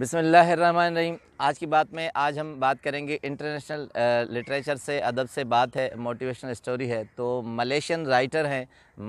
बिसमीम आज की बात में आज हम बात करेंगे इंटरनेशनल लिटरेचर से अदब से बात है मोटिवेशनल स्टोरी है तो मलेशियन राइटर हैं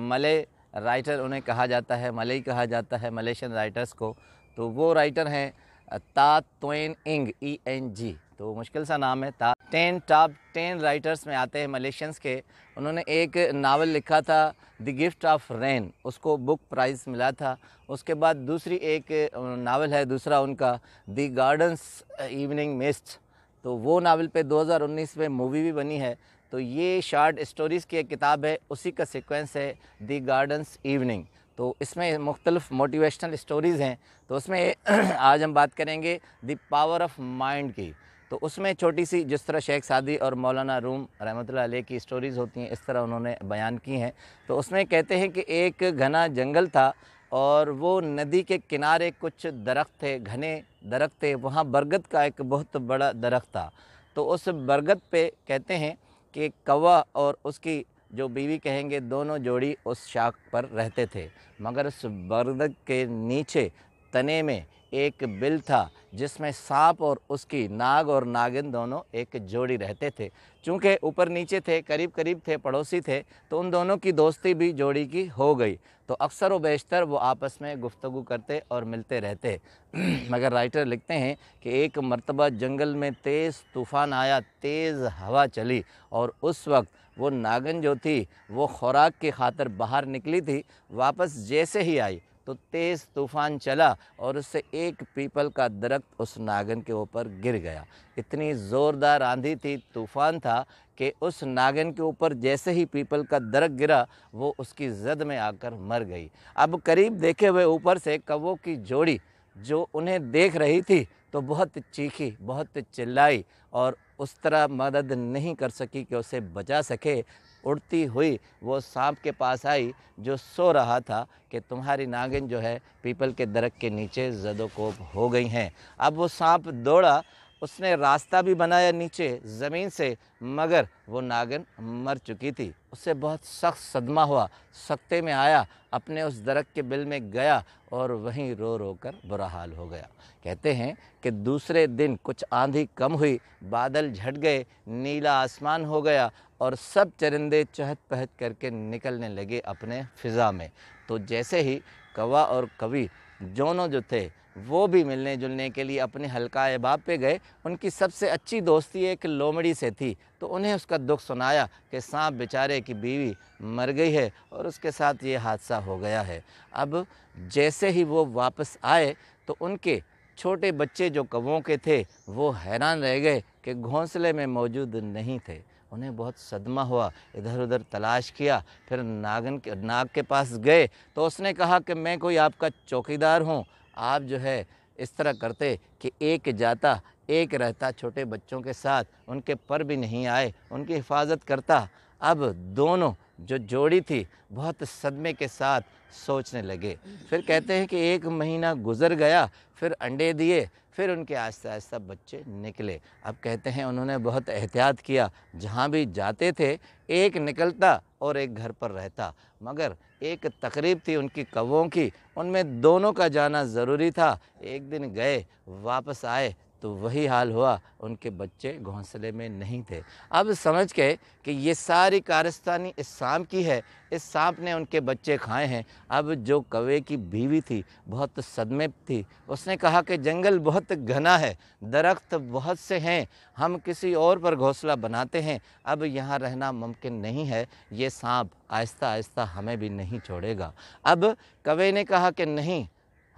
मले राइटर उन्हें कहा जाता है मलई कहा जाता है मलेशियन राइटर्स को तो वो राइटर हैं ता तोन इंग ई एन जी तो मुश्किल सा नाम है ता टेन टॉप टेन राइटर्स में आते हैं मलेशियंस के उन्होंने एक नावल लिखा था द गिफ्ट ऑफ रेन उसको बुक प्राइज़ मिला था उसके बाद दूसरी एक नावल है दूसरा उनका द गार्डन्स इवनिंग मिस्ट तो वो नावल पे 2019 में मूवी भी बनी है तो ये शार्ट स्टोरीज़ की एक किताब है उसी का सिक्वेंस है दी गार्डन्स इवनिंग तो इसमें मुख्तलिफ मोटिवेशनल स्टोरीज़ हैं तो उसमें आज हम बात करेंगे द पावर ऑफ माइंड की तो उसमें छोटी सी जिस तरह शेख सादी और मौलाना रूम रहमत की स्टोरीज़ होती हैं इस तरह उन्होंने बयान की हैं तो उसमें कहते हैं कि एक घना जंगल था और वो नदी के किनारे कुछ दरख्त थे घने दरख्त थे वहाँ बरगद का एक बहुत बड़ा दरख्त था तो उस बरगद पे कहते हैं कि कौवा और उसकी जो बीवी कहेंगे दोनों जोड़ी उस शाख पर रहते थे मगर उस बर्द के नीचे तने में एक बिल था जिसमें सांप और उसकी नाग और नागिन दोनों एक जोड़ी रहते थे चूँकि ऊपर नीचे थे करीब करीब थे पड़ोसी थे तो उन दोनों की दोस्ती भी जोड़ी की हो गई तो अक्सर व बेशतर वो आपस में गुफ्तगु करते और मिलते रहते मगर राइटर लिखते हैं कि एक मरतबा जंगल में तेज़ तूफ़ान आया तेज़ हवा चली और उस वक्त वो नागन जो थी वो खुराक की खातर बाहर निकली थी वापस जैसे ही आई तो तेज़ तूफ़ान चला और उससे एक पीपल का दरख्त उस नागन के ऊपर गिर गया इतनी ज़ोरदार आंधी थी तूफ़ान था कि उस नागन के ऊपर जैसे ही पीपल का दरख्त गिरा वो उसकी जद में आकर मर गई अब करीब देखे हुए ऊपर से कवों की जोड़ी जो उन्हें देख रही थी तो बहुत चीखी बहुत चिल्लाई और उस तरह मदद नहीं कर सकी कि उसे बचा सके उड़ती हुई वो सांप के पास आई जो सो रहा था कि तुम्हारी नागिन जो है पीपल के दरख के नीचे जदोकोप हो गई हैं अब वो सांप दौड़ा उसने रास्ता भी बनाया नीचे ज़मीन से मगर वो नागिन मर चुकी थी उससे बहुत सख्त सदमा हुआ सख्ते में आया अपने उस दरक के बिल में गया और वहीं रो रो कर बुरा हाल हो गया कहते हैं कि दूसरे दिन कुछ आंधी कम हुई बादल झट गए नीला आसमान हो गया और सब चरिंदे चहत पहत करके निकलने लगे अपने फ़िज़ा में तो जैसे ही कवा और कवि जोनों जो थे वो भी मिलने जुलने के लिए अपने हल्का अहबाब पे गए उनकी सबसे अच्छी दोस्ती एक लोमड़ी से थी तो उन्हें उसका दुख सुनाया कि सांप बेचारे की बीवी मर गई है और उसके साथ ये हादसा हो गया है अब जैसे ही वो वापस आए तो उनके छोटे बच्चे जो कवों के थे वो हैरान रह गए कि घोंसले में मौजूद नहीं थे उन्हें बहुत सदमा हुआ इधर उधर तलाश किया फिर नागन के नाग के पास गए तो उसने कहा कि मैं कोई आपका चौकीदार हूँ आप जो है इस तरह करते कि एक जाता एक रहता छोटे बच्चों के साथ उनके पर भी नहीं आए उनकी हिफाजत करता अब दोनों जो जोड़ी थी बहुत सदमे के साथ सोचने लगे फिर कहते हैं कि एक महीना गुजर गया फिर अंडे दिए फिर उनके आहिस्ता आस्ते बच्चे निकले अब कहते हैं उन्होंने बहुत एहतियात किया जहाँ भी जाते थे एक निकलता और एक घर पर रहता मगर एक तकरीब थी उनकी कवों की उनमें दोनों का जाना ज़रूरी था एक दिन गए वापस आए तो वही हाल हुआ उनके बच्चे घोंसले में नहीं थे अब समझ के कि ये सारी कारस्तानी इस सांप की है इस सांप ने उनके बच्चे खाए हैं अब जो कवे की बीवी थी बहुत सदमे थी उसने कहा कि जंगल बहुत घना है दरख्त बहुत से हैं हम किसी और पर घोंसला बनाते हैं अब यहाँ रहना मुमकिन नहीं है ये सांप आहिस्ता आहिस्ता हमें भी नहीं छोड़ेगा अब कवे ने कहा कि नहीं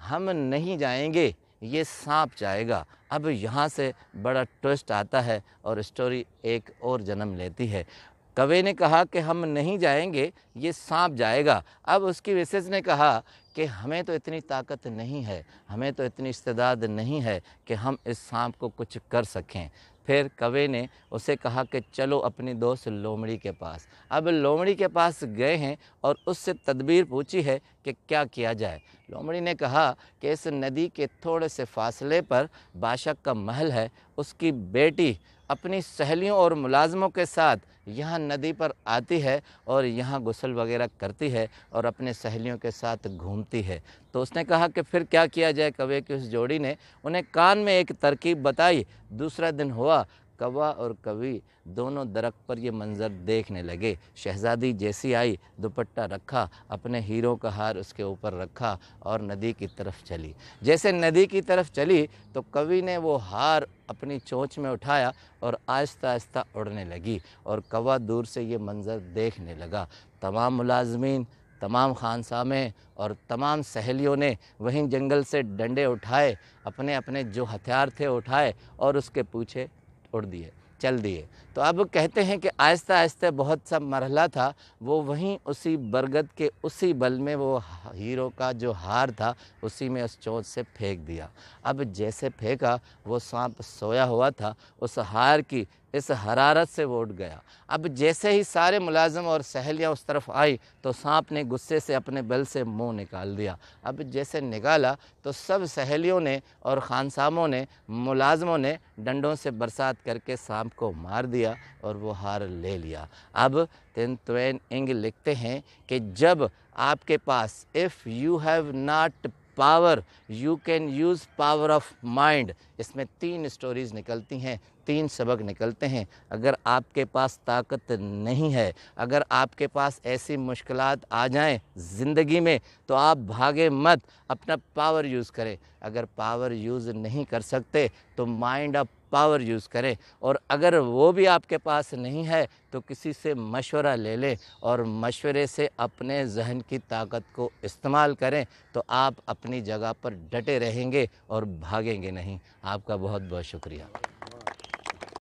हम नहीं जाएंगे ये सांप जाएगा अब यहाँ से बड़ा ट्विस्ट आता है और स्टोरी एक और जन्म लेती है कवे ने कहा कि हम नहीं जाएंगे ये सांप जाएगा अब उसकी विशेष ने कहा कि हमें तो इतनी ताकत नहीं है हमें तो इतनी इस्तेदाद नहीं है कि हम इस सांप को कुछ कर सकें फिर कवे ने उसे कहा कि चलो अपने दोस्त लोमड़ी के पास अब लोमड़ी के पास गए हैं और उससे तदबीर पूछी है कि क्या किया जाए लोमड़ी ने कहा कि इस नदी के थोड़े से फासले पर बादशाह का महल है उसकी बेटी अपनी सहेलियों और मुलाजमों के साथ यहाँ नदी पर आती है और यहाँ गुसल वगैरह करती है और अपने सहेलियों के साथ घूमती है तो उसने कहा कि फिर क्या किया जाए कवे की उस जोड़ी ने उन्हें कान में एक तरकीब बताई दूसरा दिन हुआ कवा और कवि दोनों दरख्त पर ये मंज़र देखने लगे शहज़ादी जैसी आई दुपट्टा रखा अपने हीरो का हार उसके ऊपर रखा और नदी की तरफ चली जैसे नदी की तरफ चली तो कवि ने वो हार अपनी चोंच में उठाया और आहिस्ता आहिस्ता उड़ने लगी और कवा दूर से ये मंज़र देखने लगा तमाम मुलाजमीन तमाम खानसामें और तमाम सहेलियों ने वहीं जंगल से डंडे उठाए अपने अपने जो हथियार थे उठाए और उसके पूछे छोड़ दिए चल दिए तो अब कहते हैं कि आहिस्ता आहिस्ता बहुत सा मरहला था वो वहीं उसी बरगद के उसी बल में वो हीरो का जो हार था उसी में उस चोट से फेंक दिया अब जैसे फेंका वो सांप सोया हुआ था उस हार की इस हरारत से वो उठ गया अब जैसे ही सारे मुलाजम और सहेलियाँ उस तरफ आई तो सांप ने गुस्से से अपने बल से मुंह निकाल दिया अब जैसे निकाला तो सब सहेलियों ने और खानसामों ने मुलाजमों ने डंडों से बरसात करके सांप को मार दिया और वो हार ले लिया अब तिनतुन इंग लिखते हैं कि जब आपके पास if you have not power you can use power of mind इसमें तीन स्टोरीज़ निकलती हैं तीन सबक निकलते हैं अगर आपके पास ताकत नहीं है अगर आपके पास ऐसी मुश्किल आ जाएं ज़िंदगी में तो आप भागे मत अपना पावर यूज़ करें अगर पावर यूज़ नहीं कर सकते तो माइंड ऑफ पावर यूज़ करें और अगर वो भी आपके पास नहीं है तो किसी से मशवरा ले लें और मशवरे से अपने जहन की ताकत को इस्तेमाल करें तो आप अपनी जगह पर डटे रहेंगे और भागेंगे नहीं आपका बहुत बहुत शुक्रिया